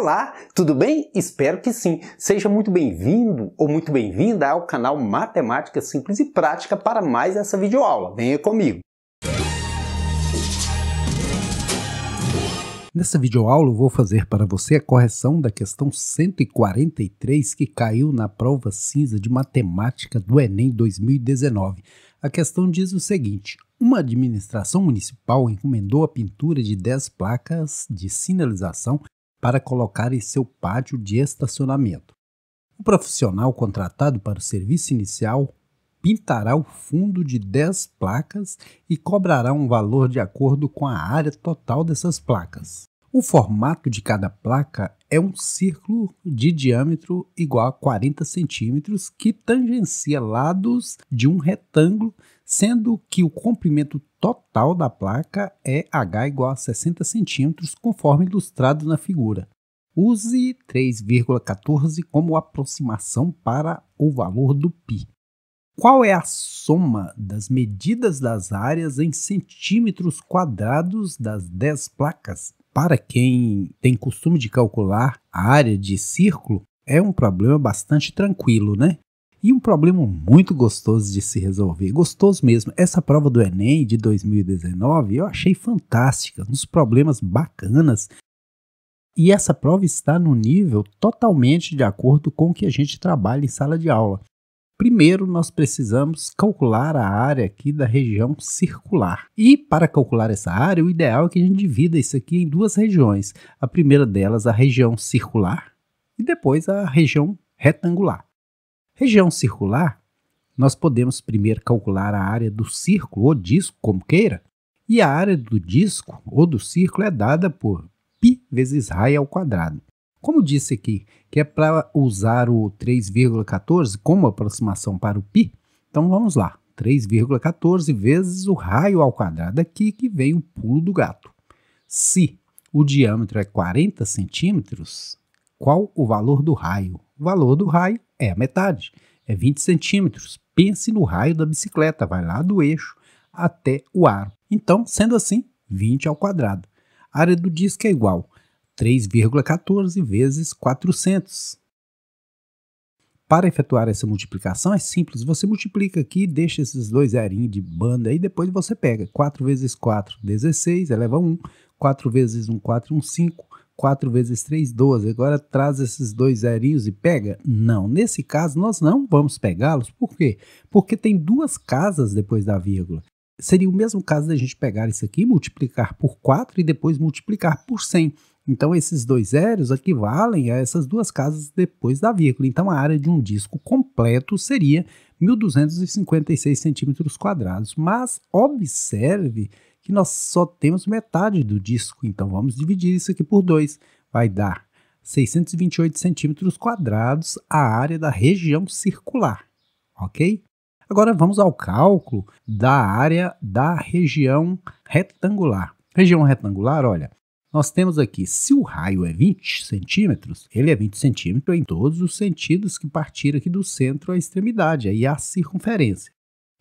Olá, tudo bem? Espero que sim. Seja muito bem-vindo ou muito bem-vinda ao canal Matemática Simples e Prática para mais essa videoaula. Venha comigo. Nessa videoaula eu vou fazer para você a correção da questão 143 que caiu na prova cinza de matemática do Enem 2019. A questão diz o seguinte: uma administração municipal encomendou a pintura de 10 placas de sinalização para colocar em seu pátio de estacionamento. O profissional contratado para o serviço inicial pintará o fundo de 10 placas e cobrará um valor de acordo com a área total dessas placas. O formato de cada placa é um círculo de diâmetro igual a 40 centímetros que tangencia lados de um retângulo sendo que o comprimento total da placa é H igual a 60 centímetros, conforme ilustrado na figura. Use 3,14 como aproximação para o valor do π. Qual é a soma das medidas das áreas em centímetros quadrados das 10 placas? Para quem tem costume de calcular a área de círculo, é um problema bastante tranquilo, né? E um problema muito gostoso de se resolver. Gostoso mesmo. Essa prova do Enem de 2019 eu achei fantástica, uns problemas bacanas. E essa prova está no nível totalmente de acordo com o que a gente trabalha em sala de aula. Primeiro, nós precisamos calcular a área aqui da região circular. E para calcular essa área, o ideal é que a gente divida isso aqui em duas regiões. A primeira delas, a região circular, e depois a região retangular. Região circular, nós podemos primeiro calcular a área do círculo ou disco, como queira, e a área do disco ou do círculo é dada por π vezes raio ao quadrado. Como disse aqui, que é para usar o 3,14 como aproximação para o π, então vamos lá. 3,14 vezes o raio ao quadrado aqui, que vem o pulo do gato. Se o diâmetro é 40 centímetros, qual o valor do raio? O valor do raio é a metade, é 20 centímetros. Pense no raio da bicicleta, vai lá do eixo até o aro. Então, sendo assim, 20 ao quadrado. A área do disco é igual a 3,14 vezes 400. Para efetuar essa multiplicação é simples, você multiplica aqui, deixa esses dois zerinhos de banda aí, depois você pega 4 vezes 4, 16, eleva 1, 4 vezes 1, 4, 1, 5, 4 vezes 3, 12. Agora traz esses dois zerinhos e pega? Não. Nesse caso, nós não vamos pegá-los. Por quê? Porque tem duas casas depois da vírgula. Seria o mesmo caso da gente pegar isso aqui, multiplicar por 4 e depois multiplicar por 100. Então, esses dois zeros equivalem a essas duas casas depois da vírgula. Então, a área de um disco completo seria 1.256 centímetros quadrados. Mas observe que nós só temos metade do disco, então vamos dividir isso aqui por 2, vai dar 628 centímetros quadrados a área da região circular, ok? Agora vamos ao cálculo da área da região retangular. Região retangular, olha, nós temos aqui, se o raio é 20 centímetros, ele é 20 centímetros em todos os sentidos que partir aqui do centro à extremidade, aí a circunferência.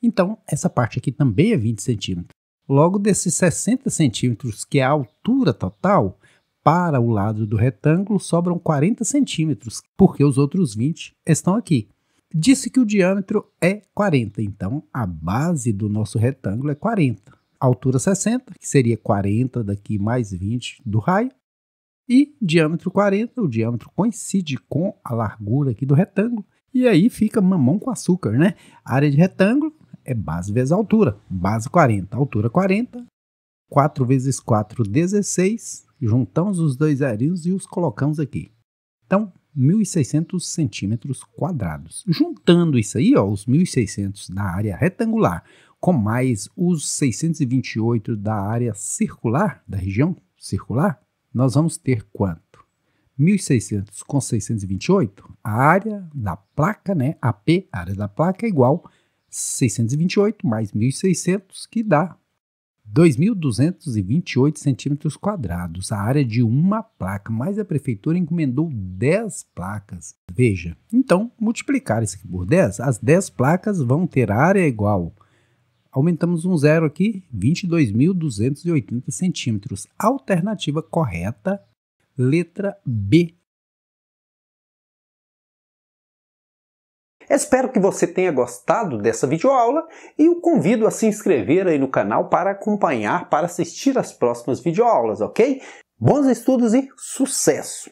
Então, essa parte aqui também é 20 centímetros. Logo, desses 60 centímetros, que é a altura total, para o lado do retângulo sobram 40 centímetros, porque os outros 20 estão aqui. Disse que o diâmetro é 40, então a base do nosso retângulo é 40. Altura 60, que seria 40 daqui mais 20 do raio, e diâmetro 40, o diâmetro coincide com a largura aqui do retângulo, e aí fica mamão com açúcar, né? área de retângulo é base vezes altura. Base 40, altura 40. 4 vezes 4, 16. Juntamos os dois zerinhos e os colocamos aqui. Então, 1.600 centímetros quadrados. Juntando isso aí, ó, os 1.600 da área retangular com mais os 628 da área circular, da região circular, nós vamos ter quanto? 1.600 com 628, a área da placa, né? AP, a área da placa é igual 628 mais 1.600, que dá 2.228 centímetros quadrados, a área é de uma placa, mas a prefeitura encomendou 10 placas. Veja, então, multiplicar isso aqui por 10, as 10 placas vão ter área igual. Aumentamos um zero aqui, 22.280 centímetros. Alternativa correta, letra B, Espero que você tenha gostado dessa videoaula e o convido a se inscrever aí no canal para acompanhar, para assistir as próximas videoaulas, ok? Bons estudos e sucesso!